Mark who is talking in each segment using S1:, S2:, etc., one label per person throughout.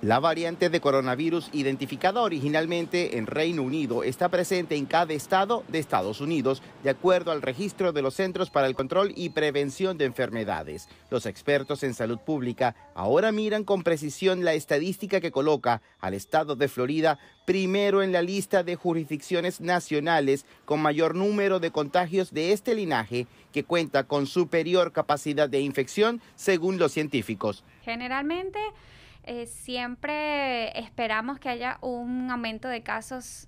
S1: La variante de coronavirus identificada originalmente en Reino Unido está presente en cada estado de Estados Unidos, de acuerdo al registro de los Centros para el Control y Prevención de Enfermedades. Los expertos en salud pública ahora miran con precisión la estadística que coloca al estado de Florida primero en la lista de jurisdicciones nacionales con mayor número de contagios de este linaje que cuenta con superior capacidad de infección según los científicos.
S2: Generalmente eh, siempre esperamos que haya un aumento de casos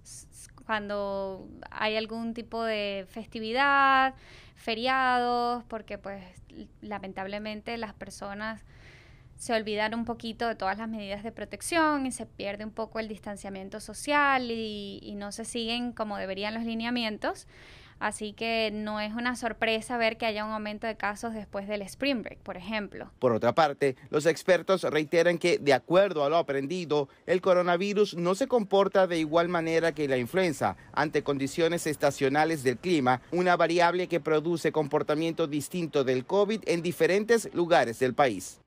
S2: cuando hay algún tipo de festividad, feriados, porque pues lamentablemente las personas se olvidan un poquito de todas las medidas de protección y se pierde un poco el distanciamiento social y no se siguen como deberían los lineamientos. Así que no es una sorpresa ver que haya un aumento de casos después del Spring Break, por ejemplo.
S1: Por otra parte, los expertos reiteran que, de acuerdo a lo aprendido, el coronavirus no se comporta de igual manera que la influenza ante condiciones estacionales del clima, una variable que produce comportamiento distinto del COVID en diferentes lugares del país.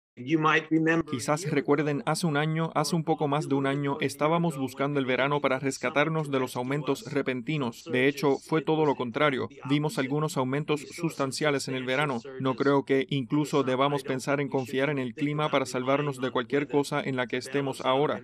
S1: Quizás recuerden, hace un
S3: año, hace un poco más de un año, estábamos buscando el verano para rescatarnos de los aumentos repentinos. De hecho, fue todo lo contrario. Vimos algunos aumentos sustanciales en el verano. No creo que incluso debamos pensar en confiar en el clima para salvarnos de cualquier cosa en la que estemos ahora.